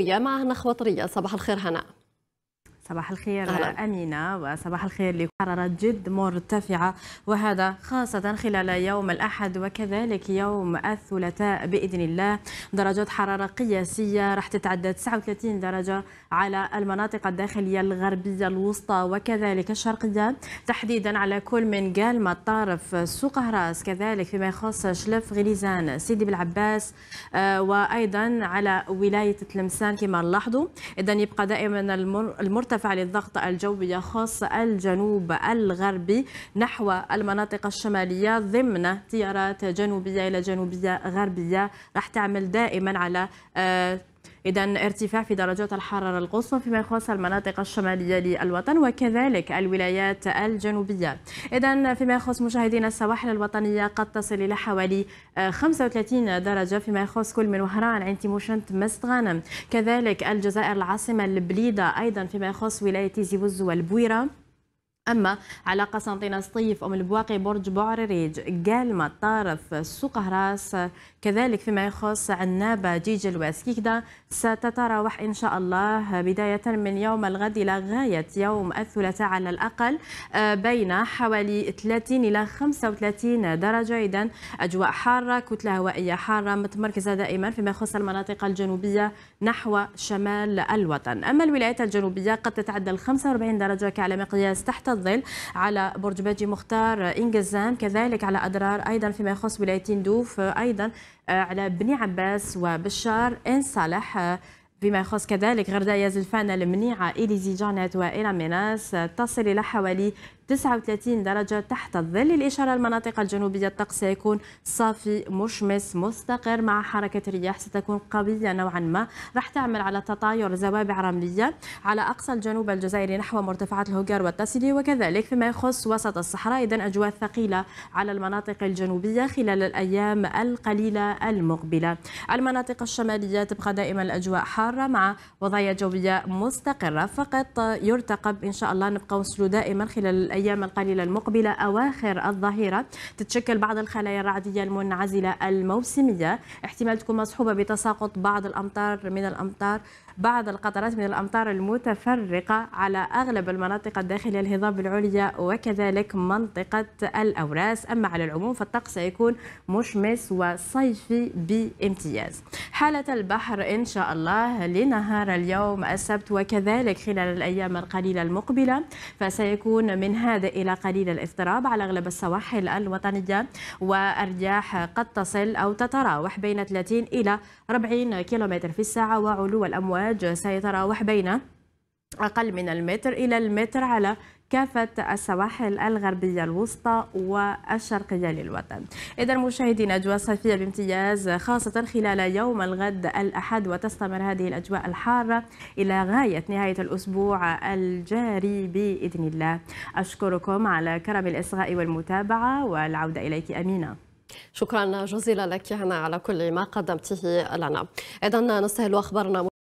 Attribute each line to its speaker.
Speaker 1: مع هنا طرية صباح الخير هنا صباح الخير أهلا. أمينة وصباح الخير لحرارة جد مرتفعة وهذا خاصة خلال يوم الأحد وكذلك يوم الثلاثاء بإذن الله درجات حرارة قياسية راح تتعدى 39 درجة على المناطق الداخلية الغربية الوسطى وكذلك الشرقية تحديدا على كل من قالمة طارف سوق هراس كذلك فيما يخص شلف غليزان سيدي بالعباس آه، وأيضا على ولاية تلمسان كما نلاحظوا إذا يبقى دائما المرتفع مرتفع للضغط الجوي يخص الجنوب الغربي نحو المناطق الشمالية ضمن تيارات جنوبية إلى جنوبية غربية راح تعمل دائما على آه، إذا ارتفاع في درجات الحرارة القصوى فيما يخص المناطق الشمالية للوطن وكذلك الولايات الجنوبية إذا فيما يخص مشاهدينا السواحل الوطنية قد تصل إلى حوالي 35 آه، درجة فيما يخص كل من وهران عين تيموشنت مست غانم كذلك الجزائر العاصمة البليدة أيضا فيما يخص ولاية وزو والبويرة أما على قسنطينة طيف أم البواقي برج بوعرريج قالمة طارف سوق هراس كذلك فيما يخص عنابة جيج الواس كيكدا ستتراوح إن شاء الله بداية من يوم الغد إلى غاية يوم الثلاثاء على الأقل آه، بين حوالي 30 إلى 35 درجة إذا أجواء حارة كتلة هوائية حارة متمركزة دائما فيما يخص المناطق الجنوبية نحو شمال الوطن أما الولايات الجنوبية قد تتعدى ال 45 درجة كعلى مقياس تحت الظل على برج باجي مختار إنجزام كذلك على اضرار أيضا فيما يخص ولاية تندوف أيضا آه، على بني عباس وبشار إن صالح آه، فيما يخص كذلك غردايا زلفانه المنيعة إليزي جانت وإلى ميناس آه، تصل إلى حوالي 39 درجة تحت الظل الإشارة المناطق الجنوبية الطقس سيكون صافي مشمس مستقر مع حركة رياح ستكون قوية نوعا ما راح تعمل على تطاير زوابع رملية على أقصى الجنوب الجزائري نحو مرتفعات الهوجر والتسلي وكذلك فيما يخص وسط الصحراء إذا أجواء ثقيلة على المناطق الجنوبية خلال الأيام القليلة المقبلة المناطق الشمالية تبقى دائما الأجواء حارة مع وضعية جوية مستقرة فقط يرتقب إن شاء الله نبقى وصلوا دائما خلال الأيام القليلة المقبلة أواخر الظهيرة تتشكل بعض الخلايا الرعدية المنعزلة الموسمية احتمال تكون مصحوبة بتساقط بعض الأمطار من الأمطار بعض القطرات من الأمطار المتفرقة على أغلب المناطق الداخلية الهضاب العليا وكذلك منطقة الأوراس أما على العموم فالطقس سيكون مشمس وصيفي بامتياز حالة البحر إن شاء الله لنهار اليوم السبت وكذلك خلال الأيام القليلة المقبلة فسيكون من هذا إلى قليل الاضطراب على أغلب السواحل الوطنية وأرجاح قد تصل أو تتراوح بين 30 إلى 40 كيلومتر في الساعة وعلو الأمواج سيتراوح بين أقل من المتر إلى المتر على كافة السواحل الغربية الوسطى والشرقية للوطن إذا مشاهدينا أجواء صيفية بامتياز خاصة خلال يوم الغد الأحد وتستمر هذه الأجواء الحارة إلى غاية نهاية الأسبوع الجاري بإذن الله أشكركم على كرم الإصغاء والمتابعة والعودة إليك أمينة شكرا جزيلا لك هنا على كل ما قدمته لنا إذا نستهل أخبارنا